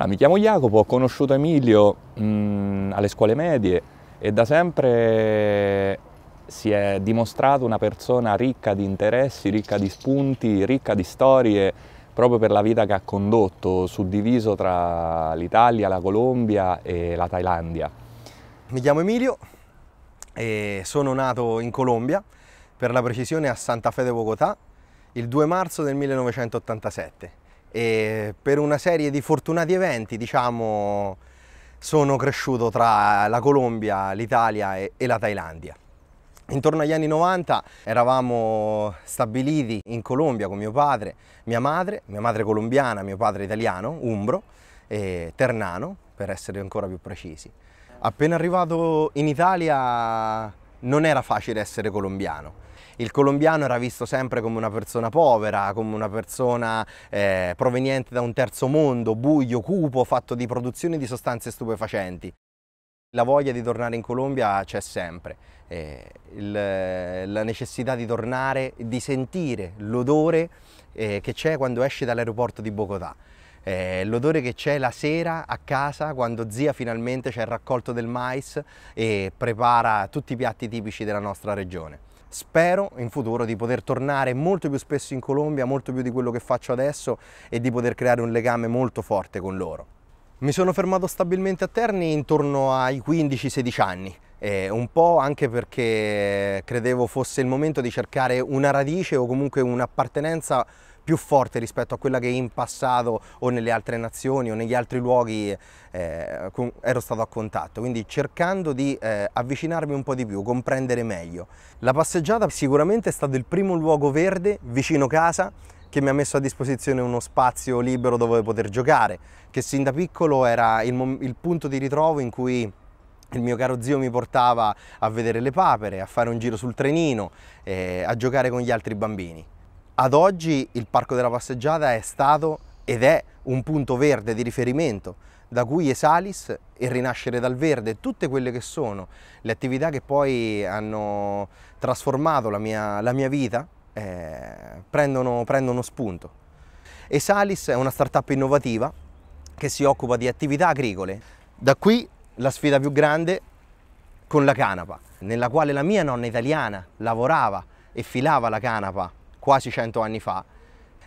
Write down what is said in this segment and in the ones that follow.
Allora, mi chiamo Jacopo, ho conosciuto Emilio mh, mm, alle scuole medie e da sempre si è dimostrato una persona ricca di interessi, ricca di spunti, ricca di storie, proprio per la vita che ha condotto, suddiviso tra l'Italia, la Colombia e la Thailandia. Mi chiamo Emilio e sono nato in Colombia, per la precisione a Santa Fe de Bogotà, il 2 marzo del 1987 e per una serie di fortunati eventi diciamo sono cresciuto tra la Colombia, l'Italia e, e, la Thailandia. Intorno agli anni 90 eravamo stabiliti in Colombia con mio padre, mia madre, mia madre colombiana, mio padre italiano, Umbro, e Ternano per essere ancora più precisi. Appena arrivato in Italia non era facile essere colombiano, il colombiano era visto sempre come una persona povera, come una persona eh, proveniente da un terzo mondo, buio, cupo, fatto di produzione di sostanze stupefacenti. La voglia di tornare in Colombia c'è sempre, eh, il, la necessità di tornare, di sentire l'odore eh, che c'è quando esci dall'aeroporto di Bogotà. Eh, l'odore che c'è la sera a casa quando zia finalmente c'è il raccolto del mais e prepara tutti i piatti tipici della nostra regione. Spero in futuro di poter tornare molto più spesso in Colombia, molto più di quello che faccio adesso e di poter creare un legame molto forte con loro. Mi sono fermato stabilmente a Terni intorno ai 15-16 anni. Eh, un po' anche perché credevo fosse il momento di cercare una radice o comunque un'appartenenza più forte rispetto a quella che in passato o nelle altre nazioni o negli altri luoghi eh, ero stato a contatto, quindi cercando di eh, avvicinarmi un po' di più, comprendere meglio. La passeggiata sicuramente è stato il primo luogo verde vicino casa che mi ha messo a disposizione uno spazio libero dove poter giocare, che sin da piccolo era il, il, punto di ritrovo in cui il mio caro zio mi portava a vedere le papere, a fare un giro sul trenino, eh, a giocare con gli altri bambini. Ad oggi il Parco della Passeggiata è stato ed è un punto verde di riferimento da cui Esalis e Rinascere dal Verde, tutte quelle che sono le attività che poi hanno trasformato la mia, la mia vita, eh, prendono, prendono spunto. Esalis è una startup innovativa che si occupa di attività agricole. Da qui la sfida più grande con la canapa, nella quale la mia nonna italiana lavorava e filava la canapa quasi 100 anni fa.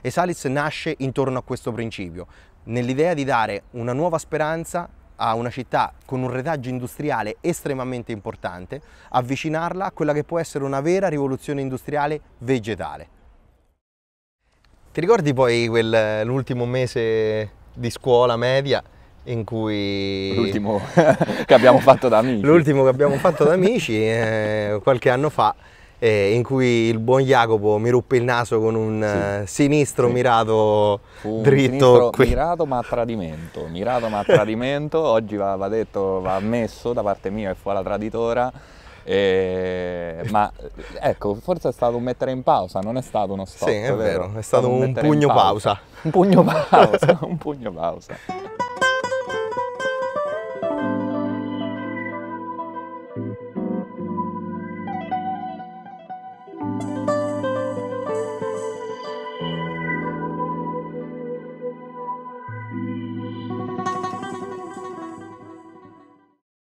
E Salis nasce intorno a questo principio, nell'idea di dare una nuova speranza a una città con un retaggio industriale estremamente importante, avvicinarla a quella che può essere una vera rivoluzione industriale vegetale. Ti ricordi poi l'ultimo mese di scuola media in cui... L'ultimo che abbiamo fatto da amici. L'ultimo che abbiamo fatto da amici eh, qualche anno fa eh, in cui il buon Jacopo mi ruppe il naso con un sì, eh, sinistro sì. mirato un dritto. Sinistro mirato ma a tradimento, mirato ma a tradimento, oggi va, va, detto, va ammesso da parte mia che fu la traditora. Eh, ma ecco, forse è stato un mettere in pausa, non è stato uno stop. Sì, è vero, è stato, è stato un, un pugno pausa. pausa. Un pugno pausa, un pugno pausa.